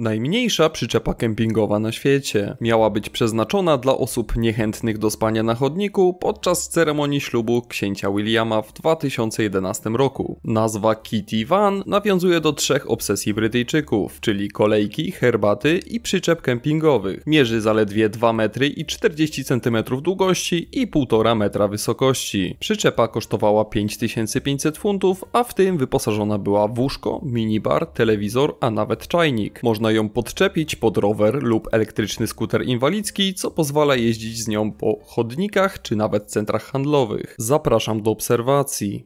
Najmniejsza przyczepa kempingowa na świecie miała być przeznaczona dla osób niechętnych do spania na chodniku podczas ceremonii ślubu księcia Williama w 2011 roku. Nazwa Kitty Van nawiązuje do trzech obsesji Brytyjczyków, czyli kolejki, herbaty i przyczep kempingowych. Mierzy zaledwie 2 metry i 40 cm długości i 1,5 metra wysokości. Przyczepa kosztowała 5500 funtów, a w tym wyposażona była w łóżko, minibar, telewizor, a nawet czajnik. Można można ją podczepić pod rower lub elektryczny skuter inwalidzki, co pozwala jeździć z nią po chodnikach czy nawet centrach handlowych. Zapraszam do obserwacji.